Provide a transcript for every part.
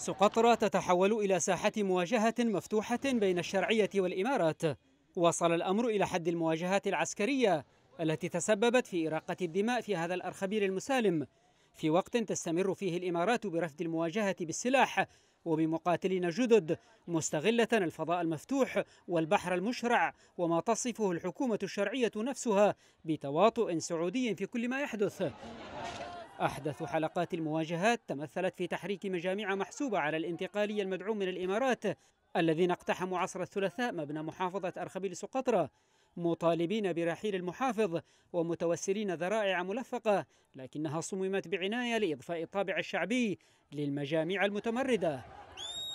سقطرى تتحول إلى ساحة مواجهة مفتوحة بين الشرعية والإمارات وصل الأمر إلى حد المواجهات العسكرية التي تسببت في إراقة الدماء في هذا الأرخبيل المسالم في وقت تستمر فيه الإمارات برفض المواجهة بالسلاح وبمقاتلين جدد مستغلة الفضاء المفتوح والبحر المشرع وما تصفه الحكومة الشرعية نفسها بتواطؤ سعودي في كل ما يحدث أحدث حلقات المواجهات تمثلت في تحريك مجاميع محسوبة على الانتقالي المدعوم من الإمارات الذين اقتحموا عصر الثلاثاء مبنى محافظة أرخبيل سقطرة مطالبين برحيل المحافظ ومتوسلين ذرائع ملفقة لكنها صممت بعناية لإضفاء الطابع الشعبي للمجاميع المتمردة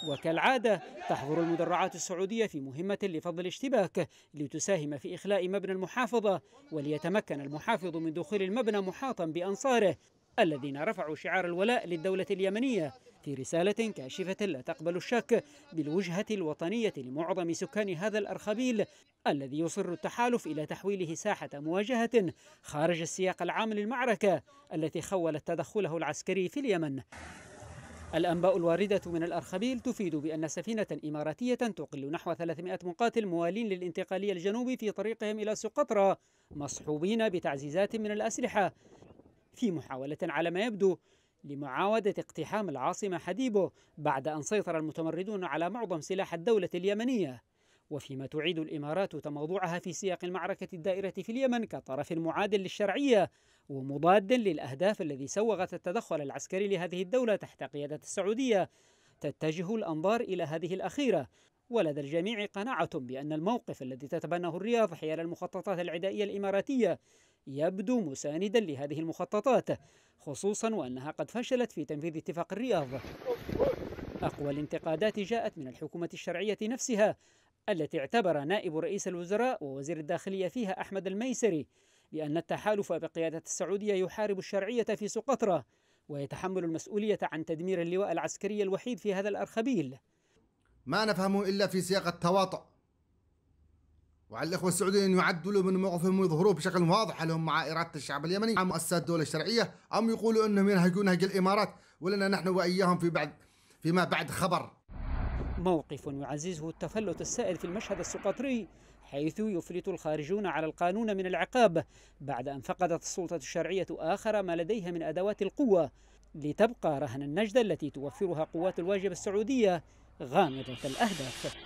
وكالعادة تحضر المدرعات السعودية في مهمة لفض الاشتباك لتساهم في إخلاء مبنى المحافظة وليتمكن المحافظ من دخول المبنى محاطا بأنصاره الذين رفعوا شعار الولاء للدولة اليمنية في رسالة كاشفة لا تقبل الشك بالوجهة الوطنية لمعظم سكان هذا الأرخبيل الذي يصر التحالف إلى تحويله ساحة مواجهة خارج السياق العام للمعركة التي خولت تدخله العسكري في اليمن الأنباء الواردة من الأرخبيل تفيد بأن سفينة إماراتية تقل نحو 300 مقاتل موالين للانتقالية الجنوبي في طريقهم إلى سقطرى مصحوبين بتعزيزات من الأسلحة في محاولة على ما يبدو لمعاودة اقتحام العاصمة حديبو بعد أن سيطر المتمردون على معظم سلاح الدولة اليمنية وفيما تعيد الإمارات تموضعها في سياق المعركة الدائرة في اليمن كطرف معاد للشرعية ومضاد للأهداف الذي سوغت التدخل العسكري لهذه الدولة تحت قيادة السعودية تتجه الأنظار إلى هذه الأخيرة ولدى الجميع قناعة بأن الموقف الذي تتبناه الرياض حيال المخططات العدائية الإماراتية يبدو مساندا لهذه المخططات خصوصا وأنها قد فشلت في تنفيذ اتفاق الرياض أقوى الانتقادات جاءت من الحكومة الشرعية نفسها التي اعتبر نائب رئيس الوزراء ووزير الداخلية فيها أحمد الميسري بأن التحالف بقيادة السعودية يحارب الشرعية في سقطرة ويتحمل المسؤولية عن تدمير اللواء العسكري الوحيد في هذا الأرخبيل ما نفهمه إلا في سياق التواطؤ وعلى الإخوة السعوديين يعدوا لهم من موقفهم ويظهروا بشكل واضح هل هم مع إرادة الشعب اليمني مع مؤسسات الدولة الشرعية أم يقولوا أنهم ينهجون نهج الإمارات ولنا نحن وإياهم في بعد فيما بعد خبر موقف يعززه التفلت السائد في المشهد السقطري حيث يفلت الخارجون على القانون من العقاب بعد أن فقدت السلطة الشرعية آخر ما لديها من أدوات القوة لتبقى رهن النجدة التي توفرها قوات الواجب السعودية غامضة الأهداف